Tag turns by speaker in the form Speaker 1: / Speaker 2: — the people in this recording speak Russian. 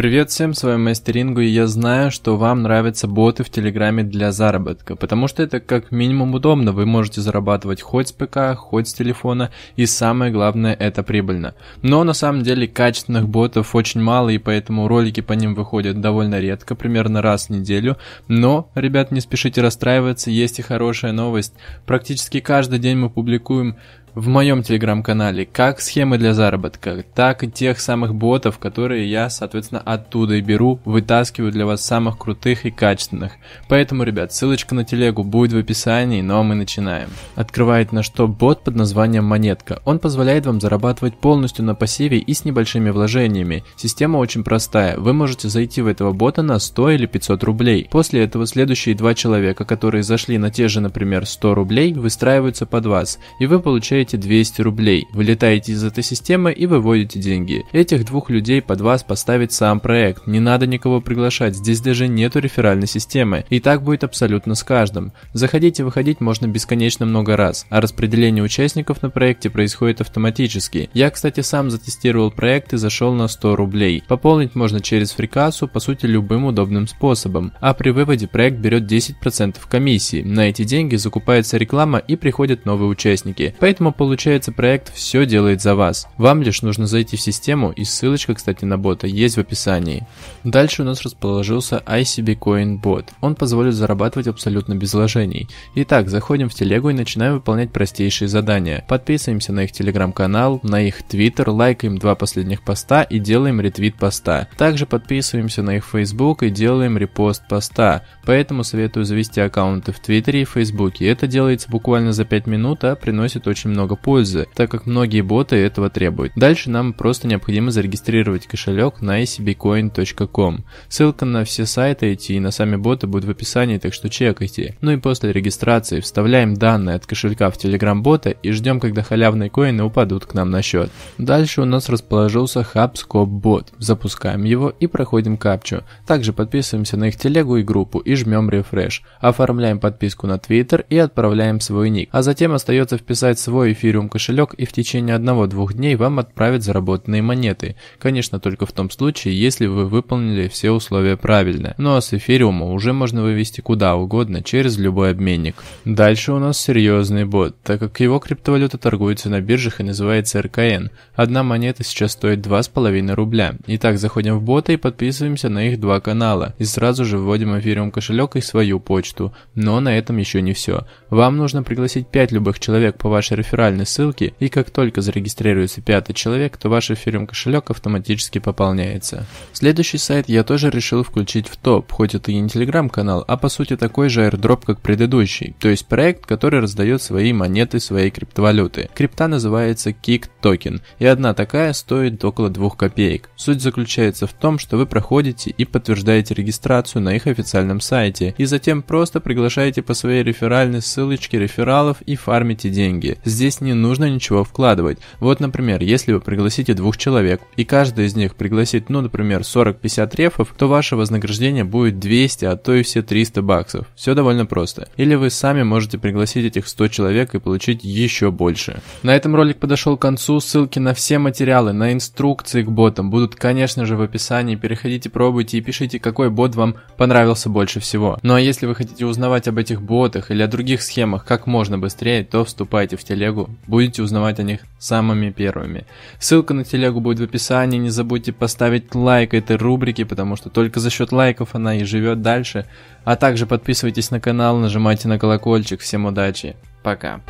Speaker 1: Привет всем, с вами Мастерингу, и я знаю, что вам нравятся боты в Телеграме для заработка, потому что это как минимум удобно, вы можете зарабатывать хоть с ПК, хоть с телефона, и самое главное, это прибыльно. Но на самом деле качественных ботов очень мало, и поэтому ролики по ним выходят довольно редко, примерно раз в неделю, но, ребят, не спешите расстраиваться, есть и хорошая новость. Практически каждый день мы публикуем в моем телеграм-канале как схемы для заработка, так и тех самых ботов, которые я, соответственно, оттуда и беру, вытаскиваю для вас самых крутых и качественных. Поэтому, ребят, ссылочка на телегу будет в описании, но мы начинаем. Открывает на что бот под названием Монетка. Он позволяет вам зарабатывать полностью на пассиве и с небольшими вложениями. Система очень простая. Вы можете зайти в этого бота на 100 или 500 рублей. После этого следующие два человека, которые зашли на те же, например, 100 рублей, выстраиваются под вас, и вы получаете скачиваете 200 рублей, вылетаете из этой системы и выводите деньги. Этих двух людей под вас поставит сам проект, не надо никого приглашать, здесь даже нету реферальной системы, и так будет абсолютно с каждым. Заходить и выходить можно бесконечно много раз, а распределение участников на проекте происходит автоматически. Я, кстати, сам затестировал проект и зашел на 100 рублей. Пополнить можно через фрикассу, по сути, любым удобным способом, а при выводе проект берет 10% комиссии. На эти деньги закупается реклама и приходят новые участники, поэтому Поэтому получается проект все делает за вас. Вам лишь нужно зайти в систему и ссылочка, кстати, на бота есть в описании. Дальше у нас расположился ICB Coin Bot. Он позволит зарабатывать абсолютно без вложений. Итак, заходим в телегу и начинаем выполнять простейшие задания. Подписываемся на их телеграм-канал, на их твиттер, лайкаем два последних поста и делаем ретвит поста. Также подписываемся на их фейсбук и делаем репост поста. Поэтому советую завести аккаунты в Твиттере и Фейсбуке. Это делается буквально за 5 минут, а приносит очень много много пользы, так как многие боты этого требуют. Дальше нам просто необходимо зарегистрировать кошелек на acbcoin.com. Ссылка на все сайты эти и на сами боты будет в описании, так что чекайте. Ну и после регистрации вставляем данные от кошелька в Telegram бота и ждем, когда халявные коины упадут к нам на счет. Дальше у нас расположился HubScope бот. Запускаем его и проходим капчу. Также подписываемся на их телегу и группу и жмем рефреш. Оформляем подписку на Twitter и отправляем свой ник. А затем остается вписать свой свой эфириум кошелек и в течение одного-двух дней вам отправят заработанные монеты. Конечно, только в том случае, если вы выполнили все условия правильно. Ну а с эфириума уже можно вывести куда угодно через любой обменник. Дальше у нас серьезный бот, так как его криптовалюта торгуется на биржах и называется РКН. Одна монета сейчас стоит 2,5 рубля. Итак, заходим в бота и подписываемся на их два канала. И сразу же вводим эфириум кошелек и свою почту. Но на этом еще не все. Вам нужно пригласить 5 любых человек по вашей реферальной реферальной ссылки, и как только зарегистрируется пятый человек, то ваш эфириум кошелек автоматически пополняется. Следующий сайт я тоже решил включить в топ, хоть это и не телеграм-канал, а по сути такой же airdrop, как предыдущий, то есть проект, который раздает свои монеты своей криптовалюты. Крипта называется Kick Token, и одна такая стоит около 2 копеек. Суть заключается в том, что вы проходите и подтверждаете регистрацию на их официальном сайте, и затем просто приглашаете по своей реферальной ссылочке рефералов и фармите деньги. Здесь здесь не нужно ничего вкладывать. Вот, например, если вы пригласите двух человек, и каждый из них пригласит, ну, например, 40-50 рефов, то ваше вознаграждение будет 200, а то и все 300 баксов. Все довольно просто. Или вы сами можете пригласить этих 100 человек и получить еще больше. На этом ролик подошел к концу. Ссылки на все материалы, на инструкции к ботам будут, конечно же, в описании. Переходите, пробуйте и пишите, какой бот вам понравился больше всего. Ну а если вы хотите узнавать об этих ботах или о других схемах как можно быстрее, то вступайте в телегу телегу, будете узнавать о них самыми первыми. Ссылка на телегу будет в описании, не забудьте поставить лайк этой рубрике, потому что только за счет лайков она и живет дальше. А также подписывайтесь на канал, нажимайте на колокольчик. Всем удачи, пока.